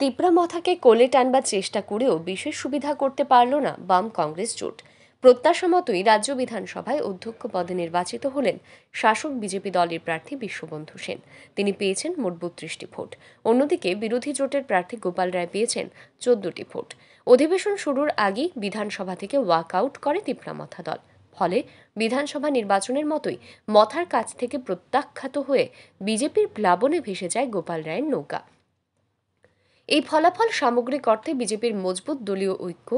তিপ্রা মথাকে কোলে টানবার চেষ্টা করেও বিশেষ সুবিধা করতে পারল না বাম কংগ্রেস জোট প্রত্যাশা মতোই রাজ্য বিধানসভায় অধ্যক্ষ পদে নির্বাচিত হলেন শাসক বিজেপি দলের প্রার্থী বিশ্ববন্ধু সেন তিনি পেয়েছেন মোট বত্রিশটি ভোট অন্যদিকে বিরোধী জোটের প্রার্থী গোপাল রায় পেয়েছেন চোদ্দটি ভোট অধিবেশন শুরুর আগেই বিধানসভা থেকে ওয়াক আউট করে তিপ্রামথা দল ফলে বিধানসভা নির্বাচনের মতোই মথার কাছ থেকে প্রত্যাখ্যাত হয়ে বিজেপির প্লাবনে ভেসে যায় গোপাল রায়ের নৌকা এই ফলাফল সামগ্রিক অর্থে বিজেপির মজবুত দলীয় ঐক্য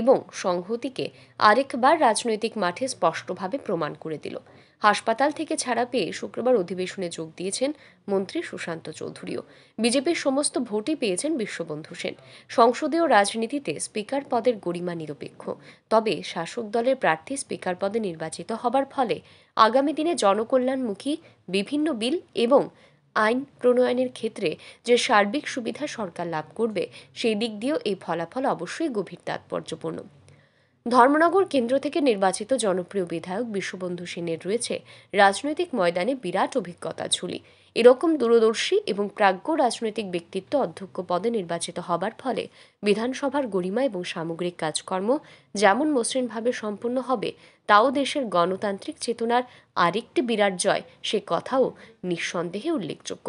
এবং সংহতিকে আরেকবার রাজনৈতিক মাঠে স্পষ্টভাবে প্রমাণ করে দিল হাসপাতাল থেকে ছাড়া পেয়ে শুক্রবার অধিবেশনে যোগ দিয়েছেন মন্ত্রী সুশান্ত চৌধুরীও বিজেপির সমস্ত ভোটই পেয়েছেন বিশ্ববন্ধু সেন সংসদীয় রাজনীতিতে স্পিকার পদের গরিমা নিরপেক্ষ তবে শাসক দলের প্রার্থী স্পিকার পদে নির্বাচিত হবার ফলে আগামী দিনে জনকল্যাণমুখী বিভিন্ন বিল এবং আইন প্রণয়নের ক্ষেত্রে যে সার্বিক সুবিধা সরকার লাভ করবে সেই দিক দিয়েও এই ফলাফল অবশ্যই গভীর তাৎপর্যপূর্ণ ধর্মনগর কেন্দ্র থেকে নির্বাচিত জনপ্রিয় বিধায়ক বিশ্ববন্ধু সেনের রয়েছে রাজনৈতিক ময়দানে বিরাট অভিজ্ঞতা ঝুলি এরকম দূরদর্শী এবং প্রাজ্ঞ রাজনৈতিক ব্যক্তিত্ব অধ্যক্ষ পদে নির্বাচিত হবার ফলে বিধানসভার গরিমা এবং সামগ্রিক কাজকর্ম যেমন মসৃণভাবে সম্পন্ন হবে তাও দেশের গণতান্ত্রিক চেতনার আরেকটি বিরাট জয় সে কথাও নিঃসন্দেহে উল্লেখযোগ্য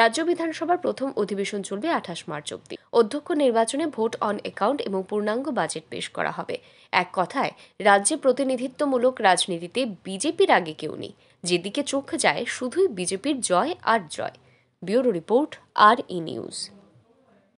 রাজ্য বিধানসভার প্রথম অধিবেশন চলবে আঠাশ মার্চ অব্দি অধ্যক্ষ নির্বাচনে ভোট অন অ্যাকাউন্ট এবং পূর্ণাঙ্গ বাজেট পেশ করা হবে এক কথায় রাজ্যে প্রতিনিধিত্বমূলক রাজনীতিতে বিজেপির আগে কেউ নেই যেদিকে চোখ যায় শুধুই বিজেপির জয় আর জয় ব্যুরো রিপোর্ট আর ই নিউজ